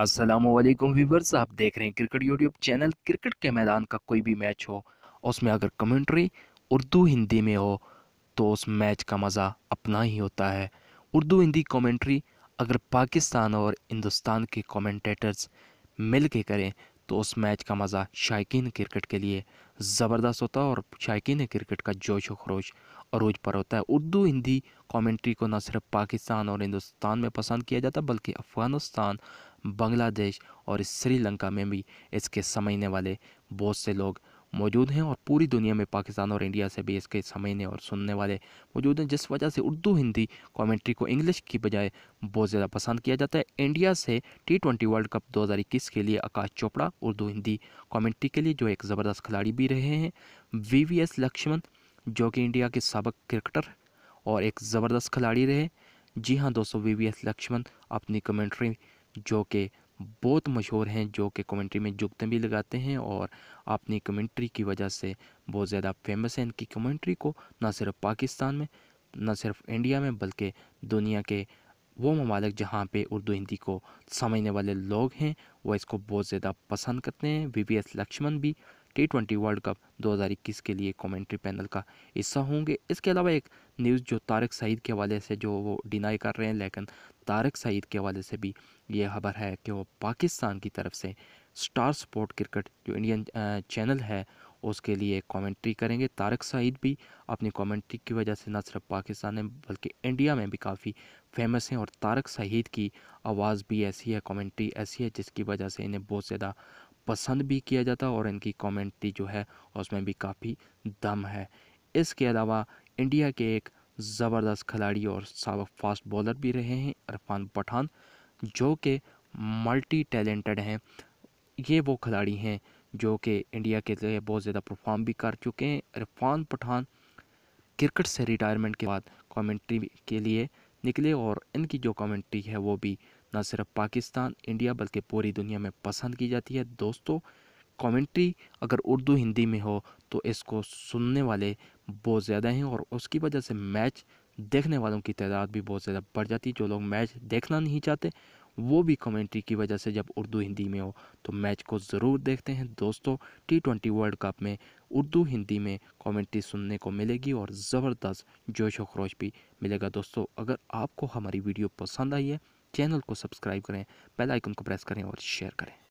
अस्सलाम वालेकुम आप देख रहे हैं क्रिकेट यूट्यूब चैनल क्रिकेट के मैदान का कोई भी मैच हो उसमें अगर कमेंट्री उर्दू हिंदी में हो तो उस मैच का मज़ा अपना ही होता है उर्दू हिंदी कमेंट्री अगर पाकिस्तान और हिंदुस्तान के कमेंटेटर्स मिल के करें तो उस मैच का मज़ा शायकीन क्रिकेट के लिए ज़बरदस्त होता है और शायकीन क्रिकेट का जोश व खरोश अरूज पर होता है उर्दू हिंदी कमेंट्री को न सिर्फ पाकिस्तान और हिंदुस्तान में पसंद किया जाता बल्कि अफ़गानिस्तान बांग्लादेश और श्रीलंका में भी इसके समझने वाले बहुत से लोग मौजूद हैं और पूरी दुनिया में पाकिस्तान और इंडिया से भी इसके समझने और सुनने वाले मौजूद हैं जिस वजह से उर्दू हिंदी कमेंट्री को इंग्लिश की बजाय बहुत ज़्यादा पसंद किया जाता है इंडिया से टी ट्वेंटी वर्ल्ड कप 2021 के लिए आकाश चोपड़ा उर्दू हिंदी कमेंट्री के लिए जो एक ज़बरदस्त खिलाड़ी भी रहे हैं वी वी एस लक्ष्मण जो कि इंडिया के सबक क्रिकेटर और एक ज़बरदस्त खिलाड़ी रहे जी हाँ दोस्तों वी वी एस लक्ष्मण अपनी कमेंट्री जो कि बहुत मशहूर हैं जो कि कमेंट्री में जुगतें भी लगाते हैं और अपनी कमेंट्री की वजह से बहुत ज़्यादा फेमस है इनकी कमेंट्री को ना सिर्फ पाकिस्तान में ना सिर्फ इंडिया में बल्कि दुनिया के वो ममालिक जहाँ पे उर्दू हिंदी को समझने वाले लोग हैं वो इसको बहुत ज़्यादा पसंद करते हैं वी वी एस लक्ष्मण भी टी ट्वेंटी वर्ल्ड कप इक्कीस के लिए कमेंट्री पैनल का हिस्सा होंगे इसके अलावा एक न्यूज़ जो तारक सईद के हवाले से जो वो डिनाई कर रहे हैं लेकिन तारक सईद के हवाले से भी ये खबर है कि वो पाकिस्तान की तरफ से स्टार स्पोर्ट क्रिकेट जो इंडियन चैनल है उसके लिए कमेंट्री करेंगे तारक सईद भी अपनी कमेंट्री की वजह से न सिर्फ पाकिस्तान में बल्कि इंडिया में भी काफ़ी फेमस हैं और तारक सईद की आवाज़ भी ऐसी है कमेंट्री ऐसी है जिसकी वजह से इन्हें बहुत ज़्यादा पसंद भी किया जाता है और इनकी कमेंट्री जो है उसमें भी काफ़ी दम है इसके अलावा इंडिया के एक ज़बरदस्त खिलाड़ी और सबक फास्ट बॉलर भी रहे हैं इरफान पठान जो कि मल्टी टैलेंटेड हैं ये वो खिलाड़ी हैं जो कि इंडिया के लिए बहुत ज़्यादा परफॉर्म भी कर चुके हैं इरफान पठान क्रिकेट से रिटायरमेंट के बाद कमेंट्री के लिए निकले और इनकी जो कमेंट्री है वो भी न सिर्फ पाकिस्तान इंडिया बल्कि पूरी दुनिया में पसंद की जाती है दोस्तों कमेंट्री अगर उर्दू हिंदी में हो तो इसको सुनने वाले बहुत ज़्यादा हैं और उसकी वजह से मैच देखने वालों की तादाद भी बहुत ज़्यादा बढ़ जाती है जो लोग मैच देखना नहीं चाहते वो भी कमेंट्री की वजह से जब उर्दू हिंदी में हो तो मैच को ज़रूर देखते हैं दोस्तों टी ट्वेंटी वर्ल्ड कप में उर्दू हिंदी में कमेंट्री सुनने को मिलेगी और ज़बरदस्त जोश व खरोश भी मिलेगा दोस्तों अगर आपको हमारी वीडियो पसंद आई है चैनल को सब्सक्राइब करें बेल आइकन को प्रेस करें और शेयर करें